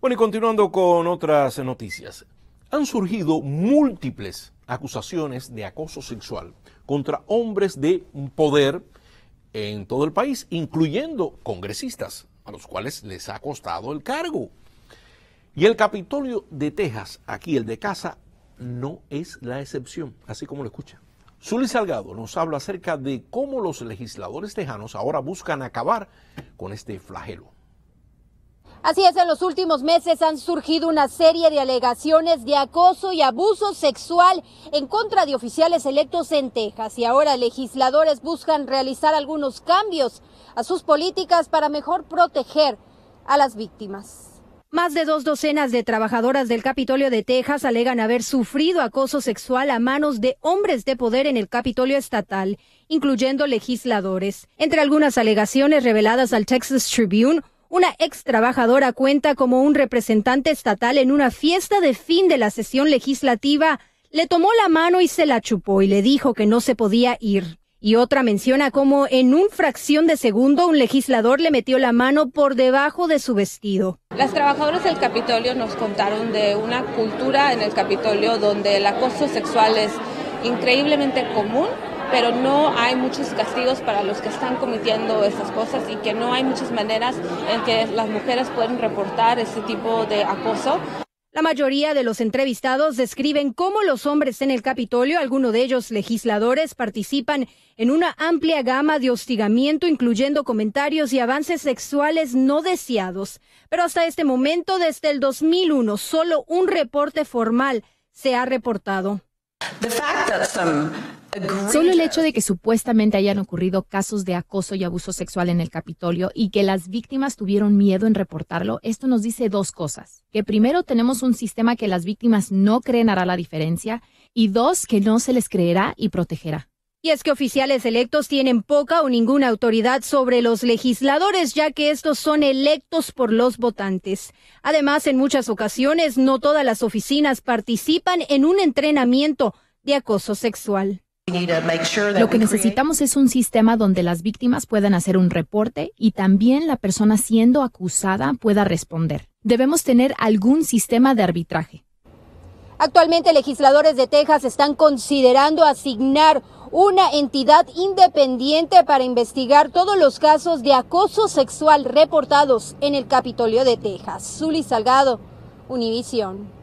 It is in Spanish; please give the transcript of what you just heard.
Bueno, y continuando con otras noticias. Han surgido múltiples acusaciones de acoso sexual contra hombres de poder en todo el país, incluyendo congresistas, a los cuales les ha costado el cargo. Y el Capitolio de Texas, aquí el de casa, no es la excepción, así como lo escucha. Zully Salgado nos habla acerca de cómo los legisladores tejanos ahora buscan acabar con este flagelo. Así es, en los últimos meses han surgido una serie de alegaciones de acoso y abuso sexual en contra de oficiales electos en Texas y ahora legisladores buscan realizar algunos cambios a sus políticas para mejor proteger a las víctimas. Más de dos docenas de trabajadoras del Capitolio de Texas alegan haber sufrido acoso sexual a manos de hombres de poder en el Capitolio Estatal, incluyendo legisladores. Entre algunas alegaciones reveladas al Texas Tribune, una ex trabajadora cuenta como un representante estatal en una fiesta de fin de la sesión legislativa le tomó la mano y se la chupó y le dijo que no se podía ir. Y otra menciona cómo en un fracción de segundo un legislador le metió la mano por debajo de su vestido. Las trabajadoras del Capitolio nos contaron de una cultura en el Capitolio donde el acoso sexual es increíblemente común pero no hay muchos castigos para los que están cometiendo estas cosas y que no hay muchas maneras en que las mujeres pueden reportar este tipo de acoso. La mayoría de los entrevistados describen cómo los hombres en el Capitolio, algunos de ellos legisladores, participan en una amplia gama de hostigamiento, incluyendo comentarios y avances sexuales no deseados. Pero hasta este momento, desde el 2001, solo un reporte formal se ha reportado. fact Solo el hecho de que supuestamente hayan ocurrido casos de acoso y abuso sexual en el Capitolio y que las víctimas tuvieron miedo en reportarlo, esto nos dice dos cosas. Que primero tenemos un sistema que las víctimas no creen hará la diferencia y dos, que no se les creerá y protegerá. Y es que oficiales electos tienen poca o ninguna autoridad sobre los legisladores, ya que estos son electos por los votantes. Además, en muchas ocasiones, no todas las oficinas participan en un entrenamiento de acoso sexual. Lo que necesitamos es un sistema donde las víctimas puedan hacer un reporte y también la persona siendo acusada pueda responder. Debemos tener algún sistema de arbitraje. Actualmente legisladores de Texas están considerando asignar una entidad independiente para investigar todos los casos de acoso sexual reportados en el Capitolio de Texas. Zuli Salgado, Univisión.